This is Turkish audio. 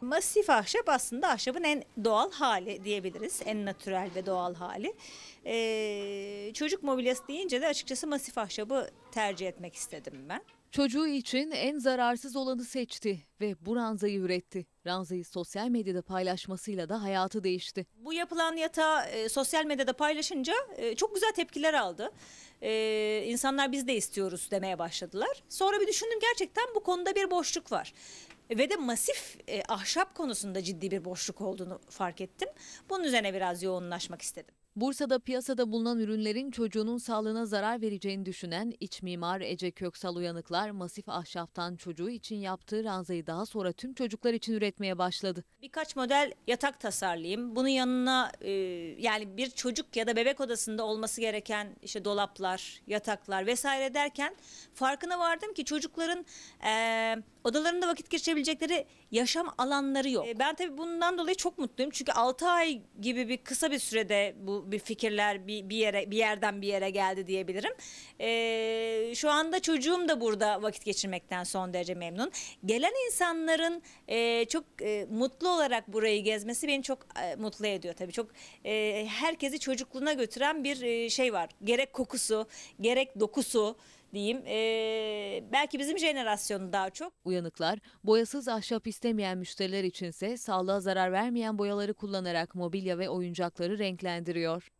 Masif ahşap aslında ahşabın en doğal hali diyebiliriz. En natürel ve doğal hali. Ee, çocuk mobilyası deyince de açıkçası masif ahşabı tercih etmek istedim ben. Çocuğu için en zararsız olanı seçti ve bu ranzayı üretti. Ranzayı sosyal medyada paylaşmasıyla da hayatı değişti. Bu yapılan yatağı e, sosyal medyada paylaşınca e, çok güzel tepkiler aldı. E, insanlar biz de istiyoruz demeye başladılar. Sonra bir düşündüm gerçekten bu konuda bir boşluk var ve de masif e, ahşap konusunda ciddi bir boşluk olduğunu fark ettim. Bunun üzerine biraz yoğunlaşmak istedim. Bursa'da piyasada bulunan ürünlerin çocuğunun sağlığına zarar vereceğini düşünen iç mimar Ece Köksal Uyanıklar masif ahşaptan çocuğu için yaptığı ranzayı daha sonra tüm çocuklar için üretmeye başladı. Birkaç model yatak tasarlayayım. Bunun yanına e, yani bir çocuk ya da bebek odasında olması gereken işte dolaplar, yataklar vesaire derken farkına vardım ki çocukların e, odalarında vakit geçirebilecekleri yaşam alanları yok. E, ben tabii bundan dolayı çok mutluyum. Çünkü 6 ay gibi bir kısa bir sürede bu bir fikirler bir, bir yere bir yerden bir yere geldi diyebilirim. Ee, şu anda çocuğum da burada vakit geçirmekten son derece memnun. Gelen insanların e, çok e, mutlu olarak burayı gezmesi beni çok e, mutlu ediyor tabii. Çok e, herkesi çocukluğuna götüren bir e, şey var. Gerek kokusu, gerek dokusu diyeyim. E, ee, belki bizim jenerasyonu daha çok. Uyanıklar boyasız ahşap istemeyen müşteriler içinse sağlığa zarar vermeyen boyaları kullanarak mobilya ve oyuncakları renklendiriyor.